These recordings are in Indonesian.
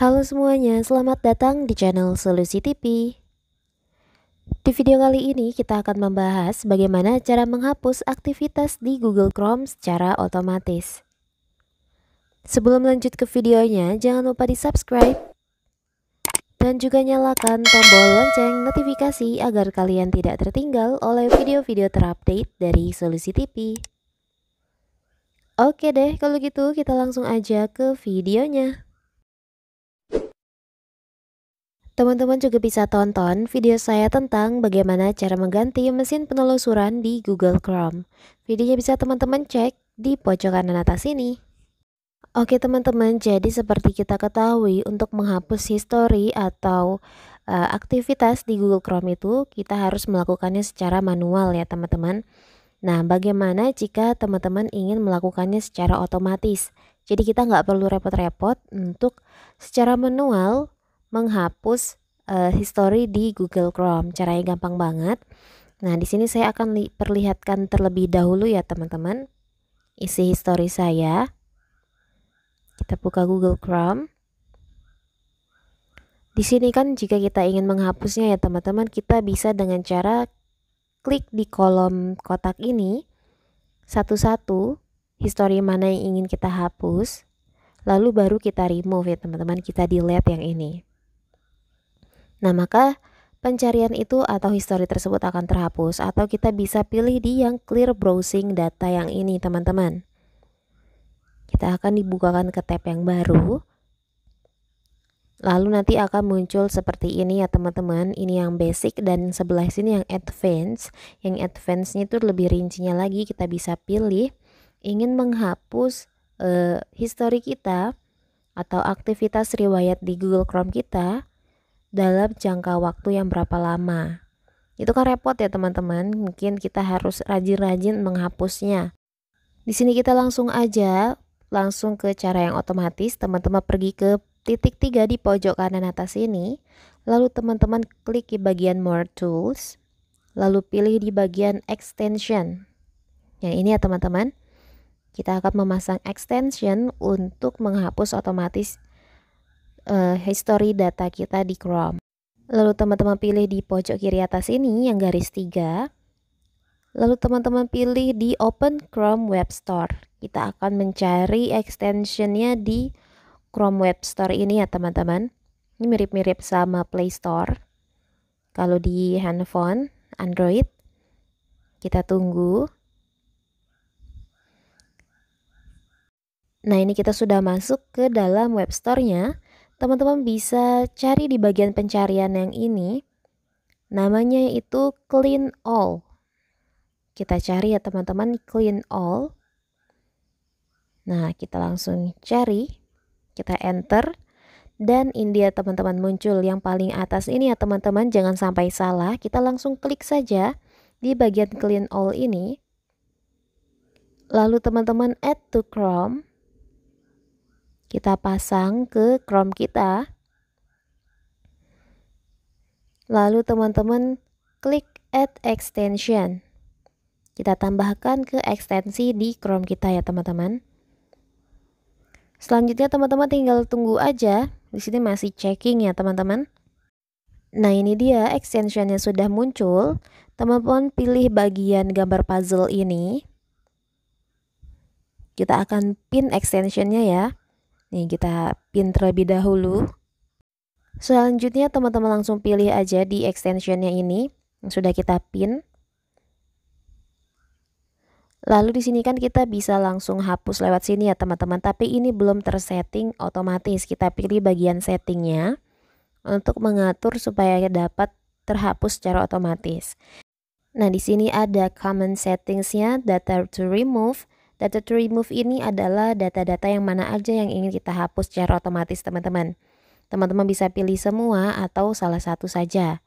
Halo semuanya, selamat datang di channel Solusi TV. Di video kali ini kita akan membahas bagaimana cara menghapus aktivitas di Google Chrome secara otomatis. Sebelum lanjut ke videonya, jangan lupa di subscribe dan juga nyalakan tombol lonceng notifikasi agar kalian tidak tertinggal oleh video-video terupdate dari Solusi TV. Oke deh, kalau gitu kita langsung aja ke videonya. Teman-teman juga bisa tonton video saya tentang bagaimana cara mengganti mesin penelusuran di Google Chrome. Videonya bisa teman-teman cek di pojok kanan atas ini. Oke teman-teman, jadi seperti kita ketahui untuk menghapus history atau uh, aktivitas di Google Chrome itu kita harus melakukannya secara manual ya teman-teman. Nah, bagaimana jika teman-teman ingin melakukannya secara otomatis? Jadi kita nggak perlu repot-repot untuk secara manual menghapus uh, history di Google Chrome. Caranya gampang banget. Nah, di sini saya akan perlihatkan terlebih dahulu ya, teman-teman. Isi history saya. Kita buka Google Chrome. Di sini kan jika kita ingin menghapusnya ya teman-teman, kita bisa dengan cara klik di kolom kotak ini satu-satu history mana yang ingin kita hapus, lalu baru kita remove ya teman-teman, kita delete yang ini. Nah, maka pencarian itu atau history tersebut akan terhapus atau kita bisa pilih di yang clear browsing data yang ini, teman-teman. Kita akan dibukakan ke tab yang baru. Lalu nanti akan muncul seperti ini ya teman-teman. Ini yang basic dan sebelah sini yang advance. Yang advance-nya itu lebih rincinya lagi kita bisa pilih ingin menghapus uh, histori kita atau aktivitas riwayat di Google Chrome kita dalam jangka waktu yang berapa lama. Itu kan repot ya teman-teman, mungkin kita harus rajin-rajin menghapusnya. Di sini kita langsung aja, langsung ke cara yang otomatis, teman-teman pergi ke titik tiga di pojok kanan atas ini, lalu teman-teman klik di bagian More Tools, lalu pilih di bagian Extension. Yang ini ya teman-teman, kita akan memasang extension untuk menghapus otomatis uh, history data kita di Chrome. Lalu teman-teman pilih di pojok kiri atas ini yang garis tiga. Lalu teman-teman pilih di Open Chrome Web Store. Kita akan mencari extensionnya di Chrome Web Store ini ya teman-teman. Ini mirip-mirip sama Play Store. Kalau di handphone Android, kita tunggu. Nah ini kita sudah masuk ke dalam web store-nya teman-teman bisa cari di bagian pencarian yang ini. Namanya itu clean all. Kita cari ya teman-teman clean all. Nah, kita langsung cari, kita enter dan ini ya teman-teman muncul yang paling atas ini ya teman-teman jangan sampai salah. Kita langsung klik saja di bagian clean all ini. Lalu teman-teman add to Chrome. Kita pasang ke Chrome kita. Lalu teman-teman klik add extension. Kita tambahkan ke ekstensi di Chrome kita ya teman-teman. Selanjutnya teman-teman tinggal tunggu aja. Di sini masih checking ya teman-teman. Nah ini dia extensionnya sudah muncul. Teman-teman pilih bagian gambar puzzle ini. Kita akan pin extensionnya ya. Nih kita pin terlebih dahulu. Selanjutnya teman-teman langsung pilih aja di extensionnya ini yang sudah kita pin. Lalu di sini kan kita bisa langsung hapus lewat sini ya teman-teman, tapi ini belum tersetting otomatis. Kita pilih bagian settingnya untuk mengatur supaya dapat terhapus secara otomatis. Nah, di sini ada common settingsnya, data to remove, Data to remove ini adalah data-data yang mana aja yang ingin kita hapus secara otomatis teman-teman. Teman-teman bisa pilih semua atau salah satu saja.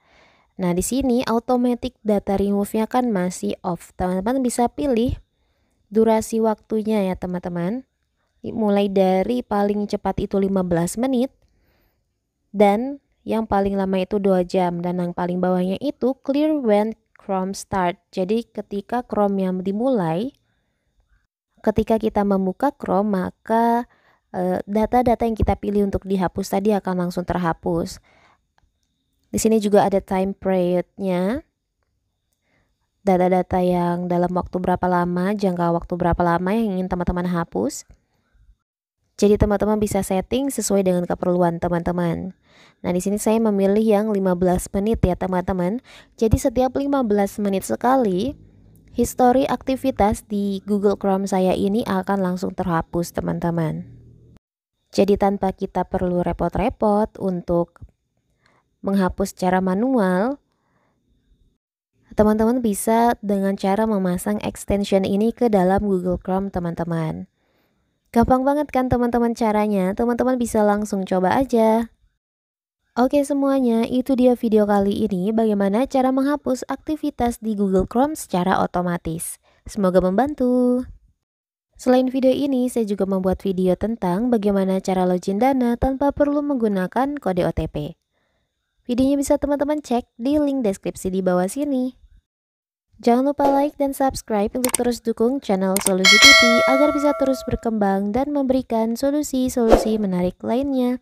Nah, di sini automatic data remove-nya kan masih off. Teman-teman bisa pilih durasi waktunya ya teman-teman. Mulai dari paling cepat itu 15 menit dan yang paling lama itu 2 jam dan yang paling bawahnya itu clear when Chrome start. Jadi ketika Chrome yang dimulai, ketika kita membuka Chrome maka eh, data-data yang kita pilih untuk dihapus tadi akan langsung terhapus. Di sini juga ada time periodnya, Data-data yang dalam waktu berapa lama, jangka waktu berapa lama yang ingin teman-teman hapus. Jadi teman-teman bisa setting sesuai dengan keperluan teman-teman. Nah, di sini saya memilih yang 15 menit ya, teman-teman. Jadi setiap 15 menit sekali History aktivitas di Google Chrome saya ini akan langsung terhapus teman-teman. Jadi tanpa kita perlu repot-repot untuk menghapus secara manual, teman-teman bisa dengan cara memasang extension ini ke dalam Google Chrome teman-teman. Gampang banget kan teman-teman caranya, teman-teman bisa langsung coba aja. Oke semuanya, itu dia video kali ini bagaimana cara menghapus aktivitas di Google Chrome secara otomatis. Semoga membantu. Selain video ini, saya juga membuat video tentang bagaimana cara login Dana tanpa perlu menggunakan kode OTP. Videonya bisa teman-teman cek di link deskripsi di bawah sini. Jangan lupa like dan subscribe untuk terus dukung channel Solusi TV agar bisa terus berkembang dan memberikan solusi-solusi menarik lainnya.